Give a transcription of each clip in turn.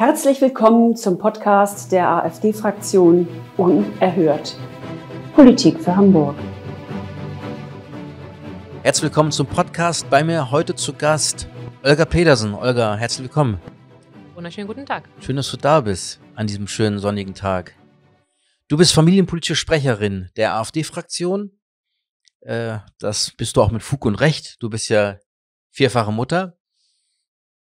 Herzlich willkommen zum Podcast der AfD-Fraktion Unerhört. Politik für Hamburg. Herzlich willkommen zum Podcast. Bei mir heute zu Gast Olga Pedersen. Olga, herzlich willkommen. Wunderschönen guten Tag. Schön, dass du da bist an diesem schönen sonnigen Tag. Du bist familienpolitische Sprecherin der AfD-Fraktion. Äh, das bist du auch mit Fug und Recht. Du bist ja vierfache Mutter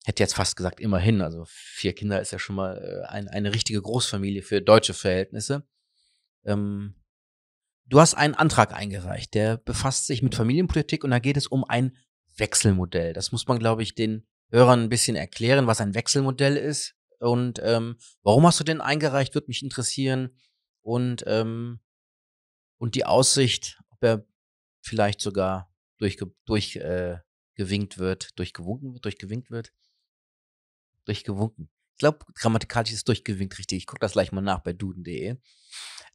hätte jetzt fast gesagt, immerhin, also vier Kinder ist ja schon mal äh, ein, eine richtige Großfamilie für deutsche Verhältnisse. Ähm, du hast einen Antrag eingereicht, der befasst sich mit Familienpolitik und da geht es um ein Wechselmodell. Das muss man, glaube ich, den Hörern ein bisschen erklären, was ein Wechselmodell ist und ähm, warum hast du den eingereicht, würde mich interessieren. Und, ähm, und die Aussicht, ob er vielleicht sogar durchgewinkt durch, äh, wird, durchgewunken wird, durchgewinkt wird durchgewunken. Ich glaube, grammatikalisch ist durchgewinkt richtig. Ich gucke das gleich mal nach bei duden.de.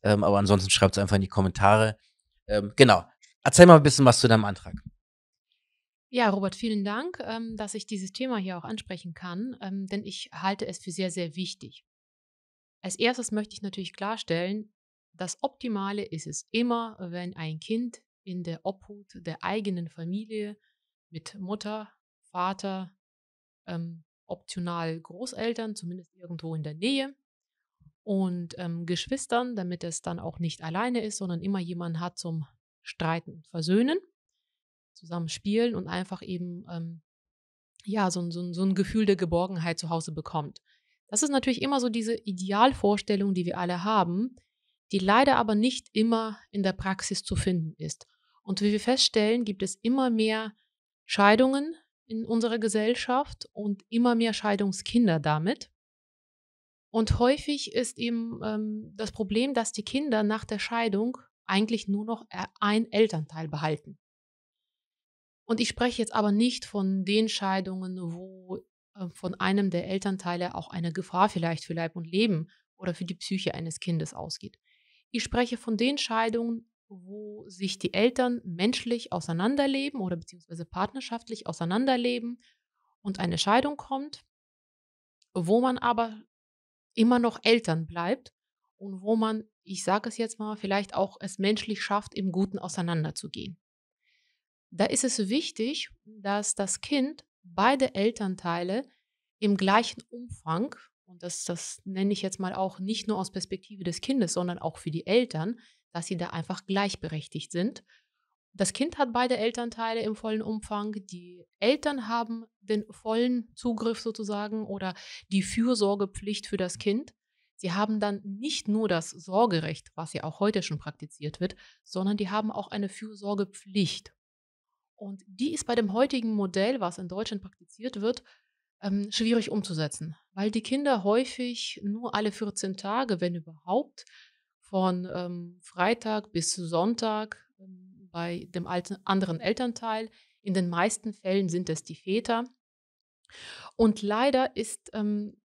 Ähm, aber ansonsten schreibt es einfach in die Kommentare. Ähm, genau. Erzähl mal ein bisschen was zu deinem Antrag. Ja, Robert, vielen Dank, ähm, dass ich dieses Thema hier auch ansprechen kann, ähm, denn ich halte es für sehr, sehr wichtig. Als erstes möchte ich natürlich klarstellen, das Optimale ist es immer, wenn ein Kind in der Obhut der eigenen Familie mit Mutter, Vater, ähm, optional Großeltern, zumindest irgendwo in der Nähe und ähm, Geschwistern, damit es dann auch nicht alleine ist, sondern immer jemanden hat zum Streiten und Versöhnen, zusammen spielen und einfach eben ähm, ja so, so, so ein Gefühl der Geborgenheit zu Hause bekommt. Das ist natürlich immer so diese Idealvorstellung, die wir alle haben, die leider aber nicht immer in der Praxis zu finden ist. Und wie wir feststellen, gibt es immer mehr Scheidungen, in unserer Gesellschaft und immer mehr Scheidungskinder damit. Und häufig ist eben ähm, das Problem, dass die Kinder nach der Scheidung eigentlich nur noch äh, ein Elternteil behalten. Und ich spreche jetzt aber nicht von den Scheidungen, wo äh, von einem der Elternteile auch eine Gefahr vielleicht für Leib und Leben oder für die Psyche eines Kindes ausgeht. Ich spreche von den Scheidungen, wo sich die Eltern menschlich auseinanderleben oder beziehungsweise partnerschaftlich auseinanderleben und eine Scheidung kommt, wo man aber immer noch Eltern bleibt und wo man, ich sage es jetzt mal, vielleicht auch es menschlich schafft, im Guten auseinanderzugehen. Da ist es wichtig, dass das Kind beide Elternteile im gleichen Umfang, und das, das nenne ich jetzt mal auch nicht nur aus Perspektive des Kindes, sondern auch für die Eltern, dass sie da einfach gleichberechtigt sind. Das Kind hat beide Elternteile im vollen Umfang. Die Eltern haben den vollen Zugriff sozusagen oder die Fürsorgepflicht für das Kind. Sie haben dann nicht nur das Sorgerecht, was ja auch heute schon praktiziert wird, sondern die haben auch eine Fürsorgepflicht. Und die ist bei dem heutigen Modell, was in Deutschland praktiziert wird, ähm, schwierig umzusetzen, weil die Kinder häufig nur alle 14 Tage, wenn überhaupt, von ähm, Freitag bis Sonntag ähm, bei dem alten, anderen Elternteil. In den meisten Fällen sind es die Väter. Und leider ist ähm,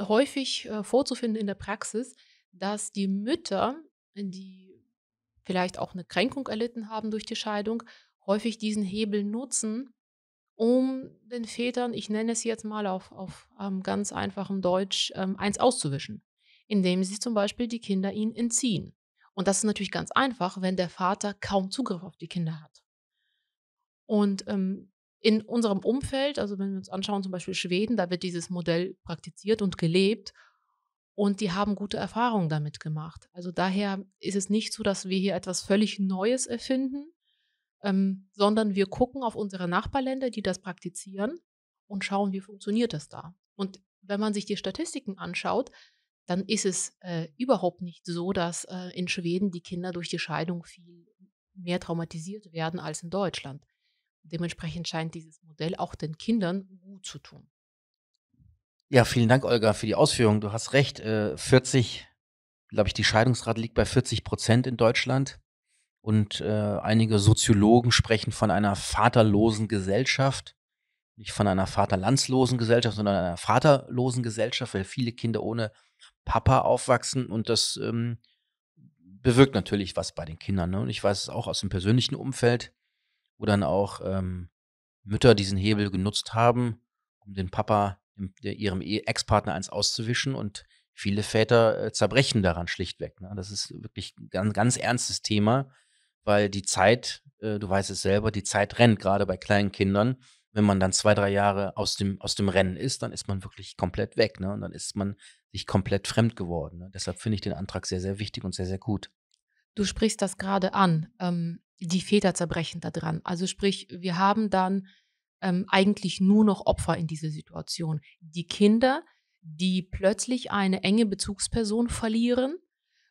häufig äh, vorzufinden in der Praxis, dass die Mütter, die vielleicht auch eine Kränkung erlitten haben durch die Scheidung, häufig diesen Hebel nutzen, um den Vätern, ich nenne es jetzt mal auf, auf ähm, ganz einfachem Deutsch, ähm, eins auszuwischen indem sie zum Beispiel die Kinder ihnen entziehen. Und das ist natürlich ganz einfach, wenn der Vater kaum Zugriff auf die Kinder hat. Und ähm, in unserem Umfeld, also wenn wir uns anschauen, zum Beispiel Schweden, da wird dieses Modell praktiziert und gelebt. Und die haben gute Erfahrungen damit gemacht. Also daher ist es nicht so, dass wir hier etwas völlig Neues erfinden, ähm, sondern wir gucken auf unsere Nachbarländer, die das praktizieren und schauen, wie funktioniert das da. Und wenn man sich die Statistiken anschaut, dann ist es äh, überhaupt nicht so, dass äh, in Schweden die Kinder durch die Scheidung viel mehr traumatisiert werden als in Deutschland. Dementsprechend scheint dieses Modell auch den Kindern gut zu tun. Ja, vielen Dank, Olga, für die Ausführung. Du hast recht. Äh, 40, glaube ich, die Scheidungsrate liegt bei 40 Prozent in Deutschland. Und äh, einige Soziologen sprechen von einer vaterlosen Gesellschaft nicht von einer vaterlandslosen Gesellschaft, sondern einer vaterlosen Gesellschaft, weil viele Kinder ohne Papa aufwachsen und das ähm, bewirkt natürlich was bei den Kindern. Ne? Und ich weiß es auch aus dem persönlichen Umfeld, wo dann auch ähm, Mütter diesen Hebel genutzt haben, um den Papa, dem, der, ihrem e-, Ex-Partner eins auszuwischen und viele Väter äh, zerbrechen daran schlichtweg. Ne? Das ist wirklich ein ganz, ganz ernstes Thema, weil die Zeit, äh, du weißt es selber, die Zeit rennt, gerade bei kleinen Kindern wenn man dann zwei, drei Jahre aus dem, aus dem Rennen ist, dann ist man wirklich komplett weg. Ne? Und dann ist man sich komplett fremd geworden. Ne? Deshalb finde ich den Antrag sehr, sehr wichtig und sehr, sehr gut. Du sprichst das gerade an. Ähm, die Väter zerbrechen da dran. Also sprich, wir haben dann ähm, eigentlich nur noch Opfer in dieser Situation. Die Kinder, die plötzlich eine enge Bezugsperson verlieren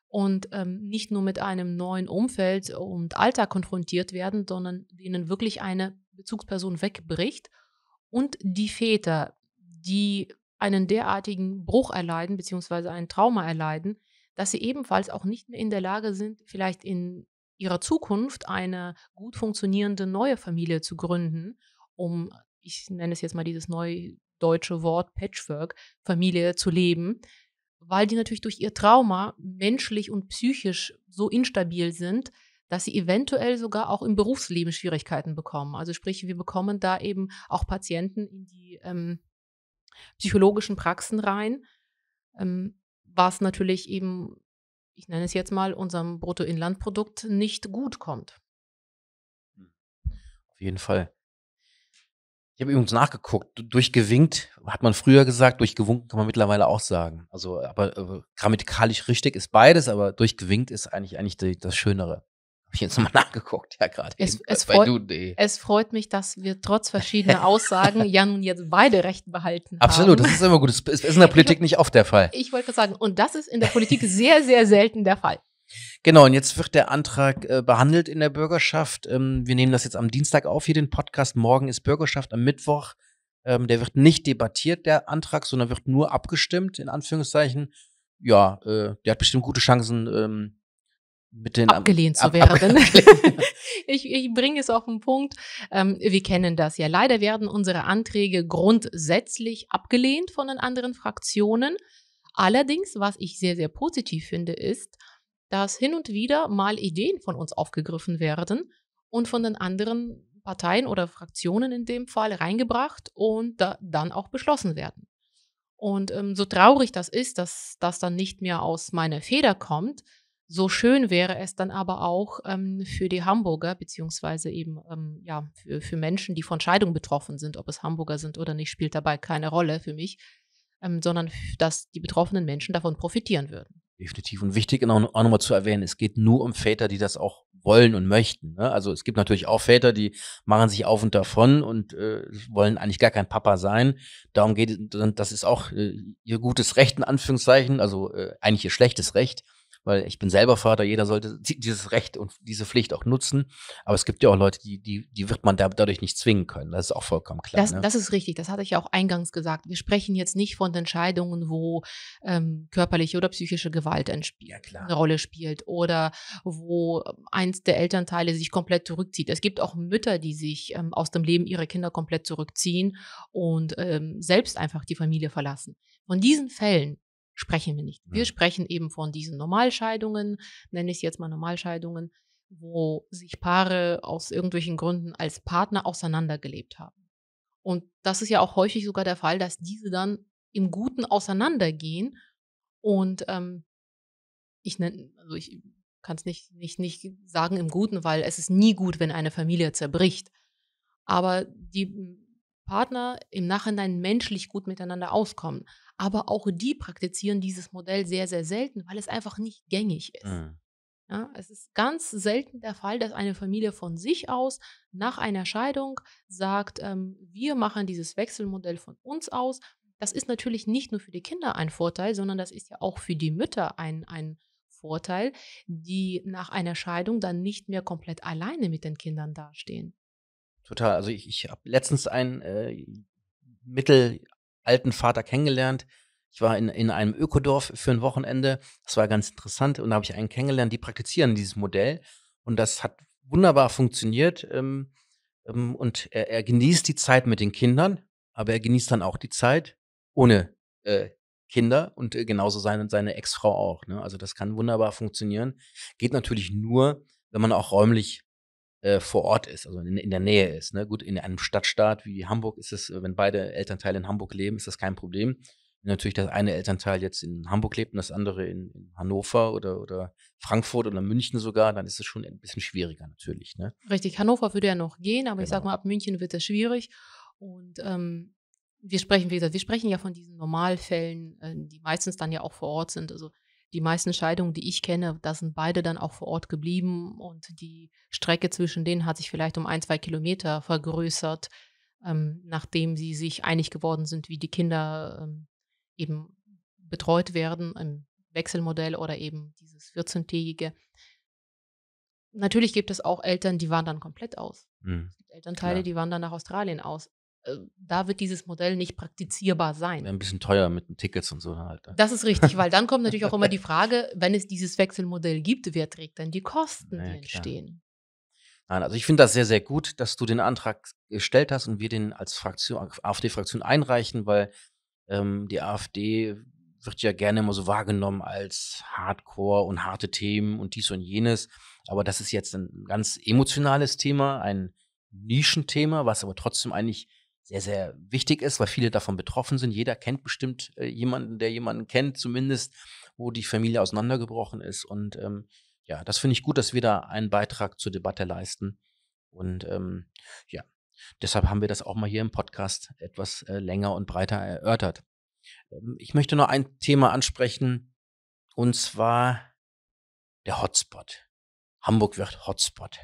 und ähm, nicht nur mit einem neuen Umfeld und Alter konfrontiert werden, sondern denen wirklich eine Bezugsperson wegbricht und die Väter, die einen derartigen Bruch erleiden beziehungsweise ein Trauma erleiden, dass sie ebenfalls auch nicht mehr in der Lage sind, vielleicht in ihrer Zukunft eine gut funktionierende neue Familie zu gründen, um, ich nenne es jetzt mal dieses neudeutsche Wort Patchwork, Familie zu leben, weil die natürlich durch ihr Trauma menschlich und psychisch so instabil sind, dass sie eventuell sogar auch im Berufsleben Schwierigkeiten bekommen. Also sprich, wir bekommen da eben auch Patienten in die ähm, psychologischen Praxen rein, ähm, was natürlich eben, ich nenne es jetzt mal, unserem Bruttoinlandprodukt nicht gut kommt. Auf jeden Fall. Ich habe übrigens nachgeguckt. Durchgewinkt hat man früher gesagt, durchgewunken kann man mittlerweile auch sagen. Also, aber äh, grammatikalisch richtig ist beides, aber durchgewinkt ist eigentlich eigentlich die, das Schönere. Habe ich jetzt nochmal nachgeguckt, ja, gerade. Es, es, freut, es freut mich, dass wir trotz verschiedener Aussagen ja nun jetzt beide Recht behalten Absolut, haben. Absolut, das ist immer gut. Das ist in der Politik nicht oft der Fall. Ich wollte gerade sagen, und das ist in der Politik sehr, sehr selten der Fall. Genau, und jetzt wird der Antrag äh, behandelt in der Bürgerschaft. Ähm, wir nehmen das jetzt am Dienstag auf, hier den Podcast. Morgen ist Bürgerschaft, am Mittwoch. Ähm, der wird nicht debattiert, der Antrag, sondern wird nur abgestimmt, in Anführungszeichen. Ja, äh, der hat bestimmt gute Chancen, ähm, mit den abgelehnt ab, zu werden. Ab, ich ich bringe es auf den Punkt. Ähm, wir kennen das ja. Leider werden unsere Anträge grundsätzlich abgelehnt von den anderen Fraktionen. Allerdings, was ich sehr, sehr positiv finde, ist, dass hin und wieder mal Ideen von uns aufgegriffen werden und von den anderen Parteien oder Fraktionen in dem Fall reingebracht und da, dann auch beschlossen werden. Und ähm, so traurig das ist, dass das dann nicht mehr aus meiner Feder kommt, so schön wäre es dann aber auch ähm, für die Hamburger, beziehungsweise eben ähm, ja, für, für, Menschen, die von Scheidung betroffen sind, ob es Hamburger sind oder nicht, spielt dabei keine Rolle für mich, ähm, sondern dass die betroffenen Menschen davon profitieren würden. Definitiv. Und wichtig genau, auch nochmal zu erwähnen, es geht nur um Väter, die das auch wollen und möchten. Ne? Also es gibt natürlich auch Väter, die machen sich auf und davon und äh, wollen eigentlich gar kein Papa sein. Darum geht es, das ist auch äh, ihr gutes Recht in Anführungszeichen, also äh, eigentlich ihr schlechtes Recht weil ich bin selber Vater, jeder sollte dieses Recht und diese Pflicht auch nutzen. Aber es gibt ja auch Leute, die, die, die wird man da, dadurch nicht zwingen können. Das ist auch vollkommen klar. Das, ne? das ist richtig, das hatte ich ja auch eingangs gesagt. Wir sprechen jetzt nicht von Entscheidungen, wo ähm, körperliche oder psychische Gewalt ja, eine Rolle spielt oder wo ähm, eins der Elternteile sich komplett zurückzieht. Es gibt auch Mütter, die sich ähm, aus dem Leben ihrer Kinder komplett zurückziehen und ähm, selbst einfach die Familie verlassen. Von diesen Fällen sprechen wir nicht. Wir ja. sprechen eben von diesen Normalscheidungen, nenne ich es jetzt mal Normalscheidungen, wo sich Paare aus irgendwelchen Gründen als Partner auseinandergelebt haben. Und das ist ja auch häufig sogar der Fall, dass diese dann im Guten auseinandergehen. Und ähm, ich nenne, also ich kann es nicht, nicht, nicht sagen im Guten, weil es ist nie gut, wenn eine Familie zerbricht. Aber die Partner im Nachhinein menschlich gut miteinander auskommen. Aber auch die praktizieren dieses Modell sehr, sehr selten, weil es einfach nicht gängig ist. Mhm. Ja, es ist ganz selten der Fall, dass eine Familie von sich aus nach einer Scheidung sagt, ähm, wir machen dieses Wechselmodell von uns aus. Das ist natürlich nicht nur für die Kinder ein Vorteil, sondern das ist ja auch für die Mütter ein, ein Vorteil, die nach einer Scheidung dann nicht mehr komplett alleine mit den Kindern dastehen. Total. Also ich, ich habe letztens einen äh, mittelalten Vater kennengelernt. Ich war in, in einem Ökodorf für ein Wochenende. Das war ganz interessant. Und da habe ich einen kennengelernt, die praktizieren dieses Modell. Und das hat wunderbar funktioniert. Ähm, ähm, und er, er, genießt die Zeit mit den Kindern, aber er genießt dann auch die Zeit ohne äh, Kinder und äh, genauso seine, seine Ex-Frau auch. Ne? Also das kann wunderbar funktionieren. Geht natürlich nur, wenn man auch räumlich äh, vor Ort ist, also in, in der Nähe ist. Ne? Gut, in einem Stadtstaat wie Hamburg ist es, wenn beide Elternteile in Hamburg leben, ist das kein Problem. Wenn natürlich das eine Elternteil jetzt in Hamburg lebt und das andere in, in Hannover oder, oder Frankfurt oder München sogar, dann ist es schon ein bisschen schwieriger natürlich. Ne? Richtig, Hannover würde ja noch gehen, aber genau. ich sag genau. mal, ab München wird es schwierig. Und ähm, wir sprechen, wie gesagt, wir sprechen ja von diesen Normalfällen, äh, die meistens dann ja auch vor Ort sind. Also die meisten Scheidungen, die ich kenne, da sind beide dann auch vor Ort geblieben und die Strecke zwischen denen hat sich vielleicht um ein, zwei Kilometer vergrößert, ähm, nachdem sie sich einig geworden sind, wie die Kinder ähm, eben betreut werden im Wechselmodell oder eben dieses 14-tägige. Natürlich gibt es auch Eltern, die wandern komplett aus. Mhm. Es gibt Elternteile, Klar. die wandern nach Australien aus. Äh, da wird dieses Modell nicht praktizierbar sein. Wäre Ein bisschen teuer mit den Tickets und so halt. Ne? Das ist richtig, weil dann kommt natürlich auch immer die Frage, wenn es dieses Wechselmodell gibt, wer trägt denn die Kosten, die ja, entstehen? Nein, also ich finde das sehr, sehr gut, dass du den Antrag gestellt hast und wir den als Fraktion, AfD-Fraktion einreichen, weil ähm, die AfD wird ja gerne immer so wahrgenommen als Hardcore und harte Themen und dies und jenes. Aber das ist jetzt ein ganz emotionales Thema, ein Nischenthema, was aber trotzdem eigentlich sehr, sehr wichtig ist, weil viele davon betroffen sind. Jeder kennt bestimmt äh, jemanden, der jemanden kennt, zumindest, wo die Familie auseinandergebrochen ist. Und ähm, ja, das finde ich gut, dass wir da einen Beitrag zur Debatte leisten. Und ähm, ja, deshalb haben wir das auch mal hier im Podcast etwas äh, länger und breiter erörtert. Ähm, ich möchte noch ein Thema ansprechen, und zwar der Hotspot. Hamburg wird Hotspot.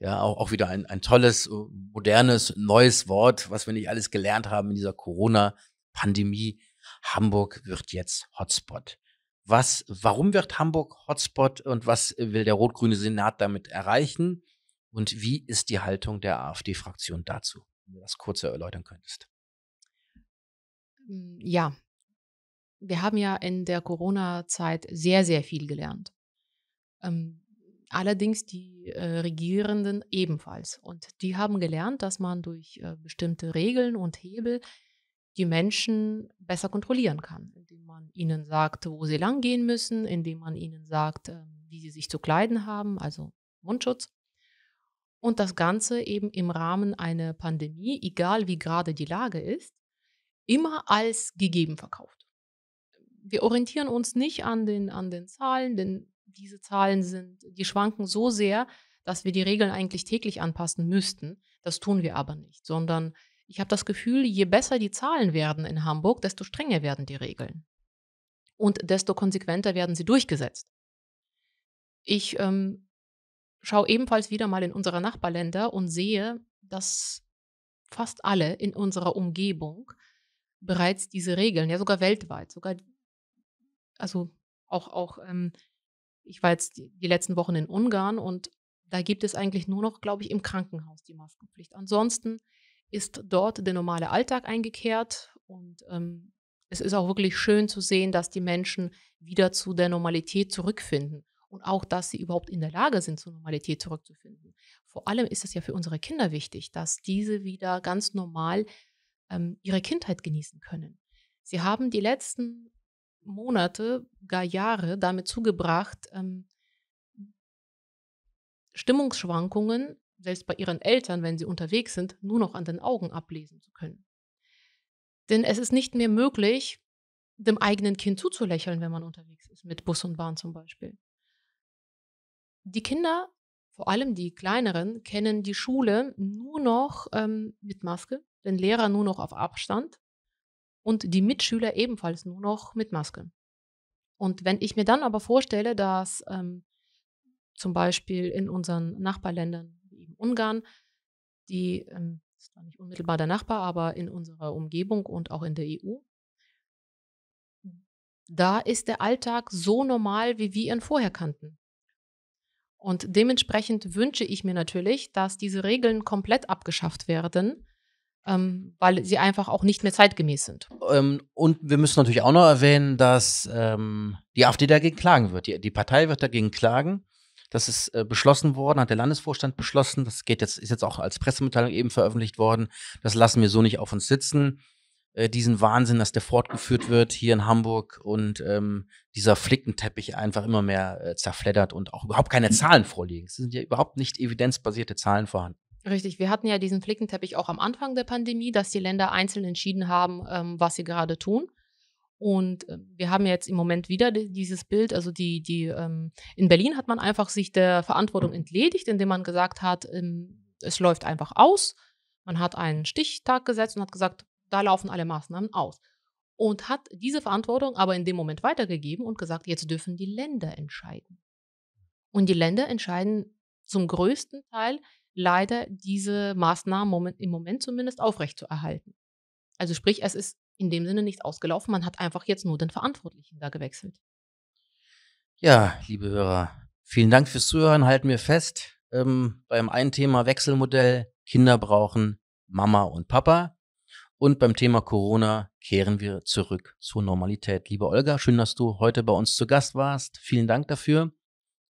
Ja, auch, auch wieder ein, ein tolles, äh, modernes, neues Wort, was wir nicht alles gelernt haben in dieser Corona-Pandemie. Hamburg wird jetzt Hotspot. Was, warum wird Hamburg Hotspot und was will der rot-grüne Senat damit erreichen? Und wie ist die Haltung der AfD-Fraktion dazu? Wenn du das kurz erläutern könntest. Ähm, ja, wir haben ja in der Corona-Zeit sehr, sehr viel gelernt. Ähm, allerdings die äh, Regierenden ebenfalls. Und die haben gelernt, dass man durch äh, bestimmte Regeln und Hebel die Menschen besser kontrollieren kann, indem man ihnen sagt, wo sie langgehen müssen, indem man ihnen sagt, äh, wie sie sich zu kleiden haben, also Mundschutz. Und das Ganze eben im Rahmen einer Pandemie, egal wie gerade die Lage ist, immer als gegeben verkauft. Wir orientieren uns nicht an den, an den Zahlen, denn diese Zahlen sind, die schwanken so sehr, dass wir die Regeln eigentlich täglich anpassen müssten. Das tun wir aber nicht, sondern ich habe das Gefühl, je besser die Zahlen werden in Hamburg, desto strenger werden die Regeln und desto konsequenter werden sie durchgesetzt. Ich ähm, schaue ebenfalls wieder mal in unsere Nachbarländer und sehe, dass fast alle in unserer Umgebung bereits diese Regeln, ja sogar weltweit, sogar also auch, auch ähm, ich war jetzt die, die letzten Wochen in Ungarn und da gibt es eigentlich nur noch, glaube ich, im Krankenhaus die Maskenpflicht. Ansonsten ist dort der normale Alltag eingekehrt und ähm, es ist auch wirklich schön zu sehen, dass die Menschen wieder zu der Normalität zurückfinden und auch, dass sie überhaupt in der Lage sind, zur Normalität zurückzufinden. Vor allem ist es ja für unsere Kinder wichtig, dass diese wieder ganz normal ähm, ihre Kindheit genießen können. Sie haben die letzten Monate, gar Jahre damit zugebracht, ähm, Stimmungsschwankungen, selbst bei ihren Eltern, wenn sie unterwegs sind, nur noch an den Augen ablesen zu können. Denn es ist nicht mehr möglich, dem eigenen Kind zuzulächeln, wenn man unterwegs ist, mit Bus und Bahn zum Beispiel. Die Kinder, vor allem die kleineren, kennen die Schule nur noch ähm, mit Maske, den Lehrer nur noch auf Abstand und die Mitschüler ebenfalls nur noch mit Maske. Und wenn ich mir dann aber vorstelle, dass ähm, zum Beispiel in unseren Nachbarländern wie Ungarn, die ähm, ist nicht unmittelbar der Nachbar, aber in unserer Umgebung und auch in der EU, da ist der Alltag so normal, wie wir ihn vorher kannten. Und dementsprechend wünsche ich mir natürlich, dass diese Regeln komplett abgeschafft werden ähm, weil sie einfach auch nicht mehr zeitgemäß sind. Ähm, und wir müssen natürlich auch noch erwähnen, dass ähm, die AfD dagegen klagen wird. Die, die, Partei wird dagegen klagen. Das ist äh, beschlossen worden, hat der Landesvorstand beschlossen. Das geht jetzt, ist jetzt auch als Pressemitteilung eben veröffentlicht worden. Das lassen wir so nicht auf uns sitzen. Äh, diesen Wahnsinn, dass der fortgeführt wird hier in Hamburg und ähm, dieser Flickenteppich einfach immer mehr äh, zerfleddert und auch überhaupt keine hm. Zahlen vorliegen. Es sind ja überhaupt nicht evidenzbasierte Zahlen vorhanden. Richtig, wir hatten ja diesen Flickenteppich auch am Anfang der Pandemie, dass die Länder einzeln entschieden haben, ähm, was sie gerade tun. Und ähm, wir haben jetzt im Moment wieder dieses Bild, also die, die ähm, in Berlin hat man einfach sich der Verantwortung entledigt, indem man gesagt hat, ähm, es läuft einfach aus. Man hat einen Stichtag gesetzt und hat gesagt, da laufen alle Maßnahmen aus. Und hat diese Verantwortung aber in dem Moment weitergegeben und gesagt, jetzt dürfen die Länder entscheiden. Und die Länder entscheiden zum größten Teil leider diese Maßnahmen im Moment zumindest aufrechtzuerhalten. Also sprich, es ist in dem Sinne nicht ausgelaufen, man hat einfach jetzt nur den Verantwortlichen da gewechselt. Ja, liebe Hörer, vielen Dank fürs Zuhören. Halten wir fest, ähm, beim einen Thema Wechselmodell, Kinder brauchen Mama und Papa. Und beim Thema Corona kehren wir zurück zur Normalität. Liebe Olga, schön, dass du heute bei uns zu Gast warst. Vielen Dank dafür.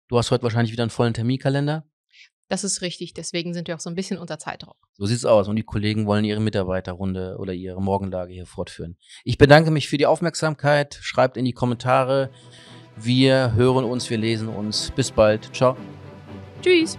Du hast heute wahrscheinlich wieder einen vollen Terminkalender. Das ist richtig, deswegen sind wir auch so ein bisschen unter Zeitdruck. So sieht's aus und die Kollegen wollen ihre Mitarbeiterrunde oder ihre Morgenlage hier fortführen. Ich bedanke mich für die Aufmerksamkeit. Schreibt in die Kommentare. Wir hören uns, wir lesen uns. Bis bald. Ciao. Tschüss.